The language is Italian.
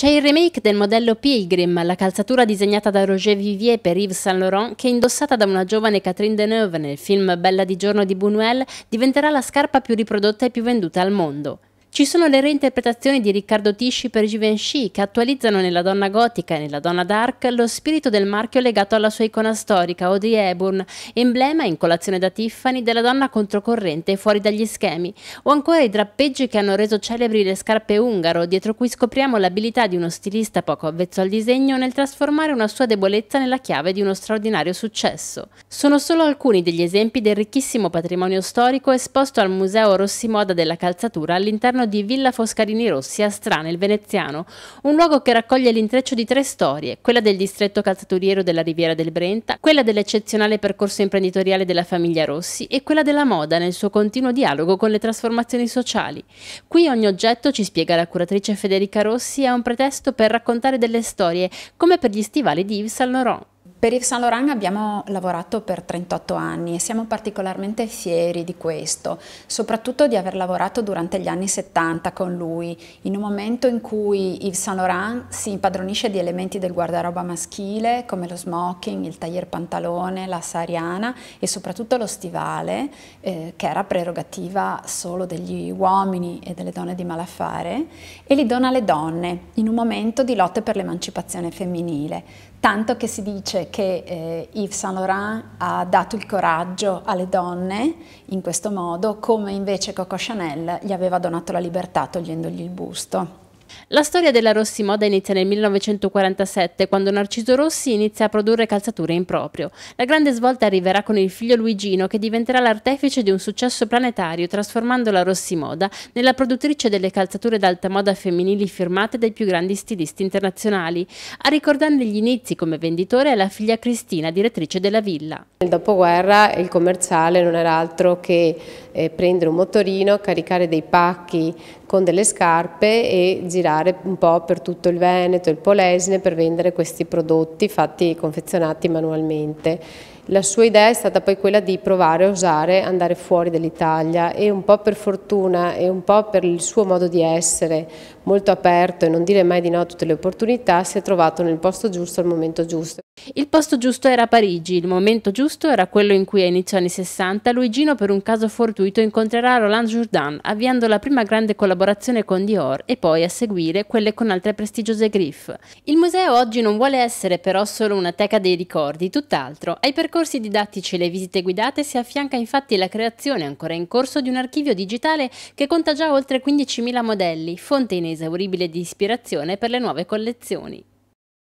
C'è il remake del modello Pilgrim, la calzatura disegnata da Roger Vivier per Yves Saint Laurent, che indossata da una giovane Catherine Deneuve nel film Bella di giorno di Buñuel, diventerà la scarpa più riprodotta e più venduta al mondo. Ci sono le reinterpretazioni di Riccardo Tisci per Givenchy che attualizzano nella donna gotica e nella donna dark lo spirito del marchio legato alla sua icona storica, Audrey Hepburn, emblema in colazione da Tiffany della donna controcorrente e fuori dagli schemi, o ancora i drappeggi che hanno reso celebri le scarpe ungaro, dietro cui scopriamo l'abilità di uno stilista poco avvezzo al disegno nel trasformare una sua debolezza nella chiave di uno straordinario successo. Sono solo alcuni degli esempi del ricchissimo patrimonio storico esposto al Museo Rossi Moda della Calzatura all'interno all'interno di Villa Foscarini Rossi a Strana, il Veneziano, un luogo che raccoglie l'intreccio di tre storie, quella del distretto calzaturiero della Riviera del Brenta, quella dell'eccezionale percorso imprenditoriale della famiglia Rossi e quella della moda nel suo continuo dialogo con le trasformazioni sociali. Qui ogni oggetto, ci spiega la curatrice Federica Rossi, è un pretesto per raccontare delle storie, come per gli stivali di Yves Saint Laurent. Per Yves Saint Laurent abbiamo lavorato per 38 anni e siamo particolarmente fieri di questo, soprattutto di aver lavorato durante gli anni 70 con lui, in un momento in cui Yves Saint Laurent si impadronisce di elementi del guardaroba maschile come lo smoking, il taglier pantalone, la sariana e soprattutto lo stivale, eh, che era prerogativa solo degli uomini e delle donne di malaffare, e li dona alle donne in un momento di lotte per l'emancipazione femminile, tanto che si dice perché eh, Yves Saint Laurent ha dato il coraggio alle donne in questo modo, come invece Coco Chanel gli aveva donato la libertà togliendogli il busto. La storia della Rossi Moda inizia nel 1947, quando Narciso Rossi inizia a produrre calzature in proprio. La grande svolta arriverà con il figlio Luigino, che diventerà l'artefice di un successo planetario, trasformando la Rossi Moda nella produttrice delle calzature d'alta moda femminili firmate dai più grandi stilisti internazionali. A ricordarne gli inizi come venditore è la figlia Cristina, direttrice della villa. Nel dopoguerra il commerciale non era altro che eh, prendere un motorino, caricare dei pacchi con delle scarpe e girare un po' per tutto il Veneto, il Polesine per vendere questi prodotti fatti confezionati manualmente la sua idea è stata poi quella di provare, a osare, andare fuori dall'Italia e un po' per fortuna e un po' per il suo modo di essere molto aperto e non dire mai di no a tutte le opportunità, si è trovato nel posto giusto al momento giusto. Il posto giusto era Parigi, il momento giusto era quello in cui a inizio anni 60 Luigino per un caso fortuito incontrerà Roland Jourdan, avviando la prima grande collaborazione con Dior e poi a seguire quelle con altre prestigiose griff. Il museo oggi non vuole essere però solo una teca dei ricordi, tutt'altro. Hai percorso percorsi didattici e le visite guidate si affianca infatti la creazione ancora in corso di un archivio digitale che conta già oltre 15.000 modelli, fonte inesauribile di ispirazione per le nuove collezioni.